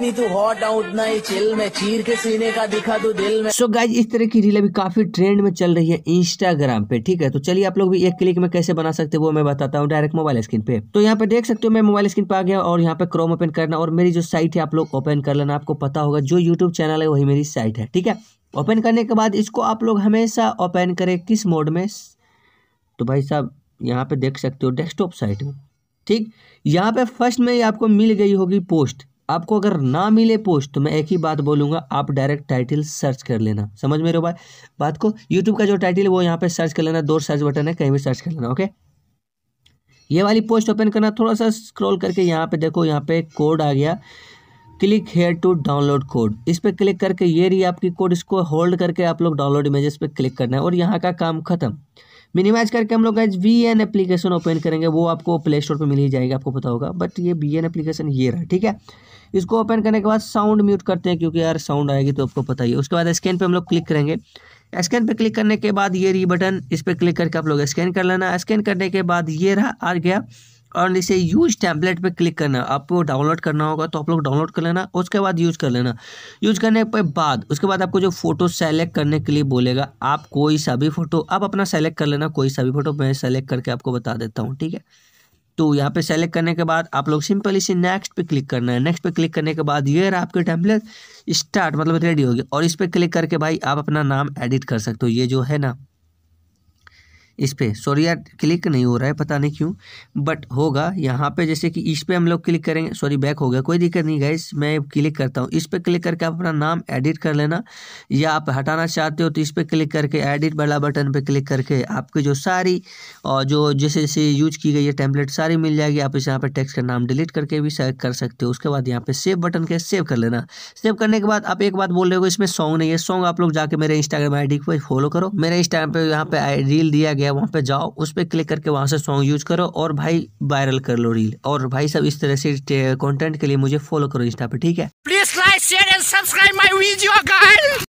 जितनी तू हॉट आ उतना ही चिल में चीर के सीने का दिखा तू दिल में सो so गाइज इस तरह की रील अभी काफी ट्रेंड में चल रही है इंस्टाग्राम पे ठीक है तो चलिए आप लोग भी एक क्लिक में कैसे बना सकते हो वो मैं बताता हूँ डायरेक्ट मोबाइल स्क्रीन पे तो यहाँ पे देख सकते हो मैं मोबाइल स्क्रीन पे आ गया और यहाँ पे क्रोम ओपन करना और मेरी जो साइट है आप लोग ओपन कर लेना आपको पता होगा जो यूट्यूब चैनल है वही मेरी साइट है ठीक है ओपन करने के बाद इसको आप लोग हमेशा ओपन करें किस मोड में तो भाई साहब यहाँ पे देख सकते हो डेस्कटॉप साइट में ठीक यहाँ पे फर्स्ट में ही आपको मिल गई होगी पोस्ट आपको अगर ना मिले पोस्ट तो मैं एक ही बात बोलूँगा आप डायरेक्ट टाइटल सर्च कर लेना समझ में रहो भाई बात को यूट्यूब का जो टाइटल है वो यहाँ पे सर्च कर लेना दो सर्च बटन है कहीं भी सर्च कर लेना ओके ये वाली पोस्ट ओपन करना थोड़ा सा स्क्रॉल करके यहाँ पे देखो यहाँ पे कोड आ गया click here to download code इस पर क्लिक करके ये रही आपकी कोड इसको होल्ड करके आप लोग डाउनलोड इमेजेस पे क्लिक करना है और यहाँ का काम खत्म मिनिमाइज करके हम लोग वी एन एप्लीकेशन ओपन करेंगे वो आपको प्ले स्टोर पर मिल ही जाएगा आपको पता होगा बट ये वी एन एप्लीकेशन ये रहा ठीक है इसको ओपन करने के बाद साउंड म्यूट करते हैं क्योंकि यार साउंड आएगी तो आपको पता ही है उसके बाद स्कैन पे हम लोग क्लिक करेंगे स्कैन पे क्लिक करने के बाद ये रही बटन इस पर क्लिक करके आप लोग स्कैन कर लेना स्कैन करने के बाद ये रहा आ गया और इसे यूज टैबलेट पे क्लिक करना आपको डाउनलोड करना होगा तो आप लोग डाउनलोड कर लेना उसके बाद यूज़ कर लेना यूज़ करने के बाद उसके बाद आपको जो फ़ोटो सेलेक्ट करने के लिए बोलेगा आप कोई सा भी फ़ोटो आप अपना सेलेक्ट कर लेना कोई सा भी फ़ोटो मैं सेलेक्ट करके आपको बता देता हूँ ठीक है तो यहाँ पे सेलेक्ट करने के बाद आप लोग सिंपल इसे नेक्स्ट पे क्लिक करना है नेक्स्ट पे क्लिक करने के बाद ये रहा आपके टेम्पलेट स्टार्ट मतलब रेडी होगी और इस पर क्लिक करके भाई आप अपना नाम एडिट कर सकते हो ये जो है ना इस पर सॉरी यार क्लिक नहीं हो रहा है पता नहीं क्यों बट होगा यहाँ पे जैसे कि इस पर हम लोग क्लिक करेंगे सॉरी बैक हो गया कोई दिक्कत नहीं गाइस मैं क्लिक करता हूँ इस पर क्लिक करके आप अपना नाम एडिट कर लेना या आप हटाना चाहते हो तो इस पर क्लिक करके एडिट वाला बटन पर क्लिक करके आपकी जो सारी और जो जैसे जैसे यूज की गई है टेम्पलेट सारी मिल जाएगी आप इस यहाँ पर टेक्स का नाम डिलीट करके भी कर सकते हो उसके बाद यहाँ पर सेव बटन के सेव कर लेना सेव करने के बाद आप एक बात बोल रहे हो इसमें सॉन्ग नहीं है सॉन्ग आप लोग जाके मेरे इंस्टाग्राम आई पर फॉलो करो मेरे इंस्टाग्राम पर यहाँ पर रील दिया गया गया वहाँ पे जाओ उस पर क्लिक करके वहाँ से सॉन्ग यूज करो और भाई वायरल कर लो रील और भाई सब इस तरह से कंटेंट के लिए मुझे फॉलो करो इंस्टा पे ठीक है please like share and subscribe my video